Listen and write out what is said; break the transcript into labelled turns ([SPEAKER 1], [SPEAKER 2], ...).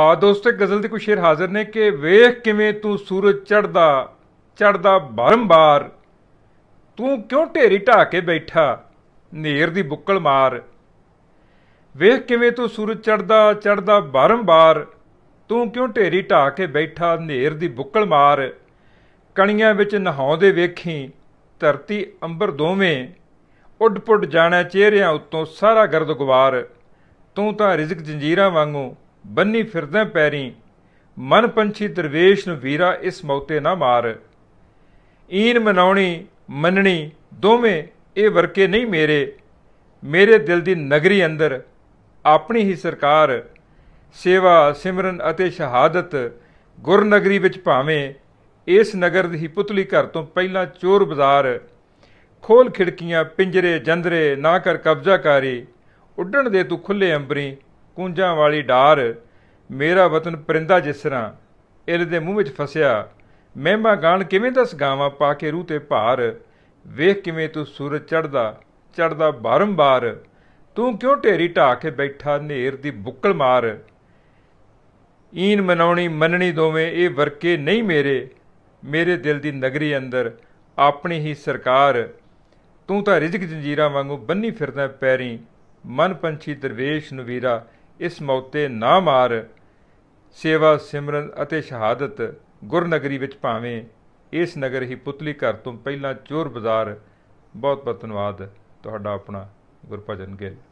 [SPEAKER 1] ਆ ਦੋਸਤੋ ਗਜ਼ਲ ਦੇ ਕੁਝ ਸ਼ੇਰ ਹਾਜ਼ਰ ਨੇ ਕਿ ਵੇਖ ਕਿਵੇਂ ਤੂੰ ਸੂਰਜ ਚੜਦਾ ਚੜਦਾ ਬਾਰੰਬਾਰ ਤੂੰ ਕਿਉਂ ਢੇਰੀ ਢਾ ਕੇ ਬੈਠਾ ਨੇਰ ਦੀ ਬੁੱਕਲ ਮਾਰ ਵੇਖ ਕਿਵੇਂ ਤੂੰ ਸੂਰਜ ਚੜਦਾ ਚੜਦਾ ਬਾਰੰਬਾਰ ਤੂੰ ਕਿਉਂ ਢੇਰੀ ਢਾ ਕੇ ਬੈਠਾ ਨੇਰ ਦੀ ਬੁੱਕਲ ਮਾਰ ਕਣੀਆਂ ਵਿੱਚ ਨਹਾਉਂਦੇ ਵੇਖੀ ਧਰਤੀ ਅੰਬਰ ਦੋਵੇਂ ਉੱਡ-ਪੁੱਡ ਜਾਣਾ ਚਿਹਰਿਆਂ ਉੱਤੋਂ ਸਾਰਾ ਗਰਦ ਗੁਵਾਰ ਤੂੰ ਤਾਂ ਰਿਜ਼ਕ ਜੰਜੀਰਾਂ ਵਾਂਗੂ ਬੰਨੀ ਫਿਰਦੇ ਪੈਰੀ ਮਨ ਪੰਛੀ ਦਰਵੇਸ਼ ਨੂੰ ਵੀਰਾ ਇਸ ਮੌਤੇ ਨਾ ਮਾਰ ਈਨ ਮਨਾਉਣੀ ਮੰਨਣੀ ਦੋਵੇਂ ਇਹ ਵਰਕੇ ਨਹੀਂ ਮੇਰੇ ਮੇਰੇ ਦਿਲ ਦੀ ਨਗਰੀ ਅੰਦਰ ਆਪਣੀ ਹੀ ਸਰਕਾਰ ਸੇਵਾ ਸਿਮਰਨ ਅਤੇ ਸ਼ਹਾਦਤ ਗੁਰਨਗਰੀ ਵਿੱਚ ਭਾਵੇਂ ਇਸ ਨਗਰ ਦੀ ਪੁਤਲੀ ਘਰ ਤੋਂ ਪਹਿਲਾਂ ਚੋਰ ਬਾਜ਼ਾਰ ਖੋਲ ਖਿੜਕੀਆਂ ਪਿੰਜਰੇ ਜੰਦਰੇ ਨਾ ਕਰ ਕਬਜ਼ਾ ਕਰੀ ਉੱਡਣ ਦੇ ਤੂੰ ਖੁੱਲੇ ਅੰਬਰੀ ਕੁੰਜਾਂ ਵਾਲੀ ਡਾਰ ਮੇਰਾ ਵਤਨ ਪਰਿੰਦਾ ਜਿਸਰਾ ਇਲ ਦੇ ਮੂੰਹ ਵਿੱਚ ਫਸਿਆ ਮਹਿਮਾ ਗਾਣ ਕਿਵੇਂ ਦਸ ਗਾਵਾਂ ਪਾ ਕੇ ਰੂਹ ਤੇ ਭਾਰ ਵੇਖ ਕਿਵੇਂ ਤੂੰ ਸੂਰਜ ਚੜਦਾ ਚੜਦਾ ਬਾਰੰਬਾਰ ਤੂੰ ਕਿਉਂ ਢੇਰੀ ਢਾ ਕੇ ਬੈਠਾ ਨੇਰ ਦੀ ਬੁੱਕਲ ਮਾਰ ਈਨ ਮਨਾਉਣੀ ਮੰਨਣੀ ਦੋਵੇਂ ਇਹ ਵਰਕੇ ਨਹੀਂ ਮੇਰੇ ਮੇਰੇ ਦਿਲ ਦੀ ਨਗਰੀ ਅੰਦਰ ਆਪਣੀ ਹੀ ਸਰਕਾਰ ਤੂੰ ਤਾਂ ਰਿਜਕ ਜੰਜੀਰਾਂ ਵਾਂਗੂ ਬੰਨੀ ਫਿਰਦਾ ਪੈਰੀ ਮਨ ਪੰਛੀ ਦਰਵੇਸ਼ ਨੂੰ ਵੀਰਾ ਇਸ ਮੌਤੇ ਨਾ ਮਾਰ ਸੇਵਾ ਸਿਮਰਨ ਅਤੇ ਸ਼ਹਾਦਤ ਗੁਰਨਗਰੀ ਵਿੱਚ ਭਾਵੇਂ ਇਸ ਨਗਰ ਹੀ ਪੁਤਲੀ ਘਰ ਤੋਂ ਪਹਿਲਾਂ ਚੋਰ ਬਾਜ਼ਾਰ ਬਹੁਤ ਬਹੁਤ ਧੰਨਵਾਦ ਤੁਹਾਡਾ ਆਪਣਾ ਗੁਰਭਜਨ ਗਿੱਲ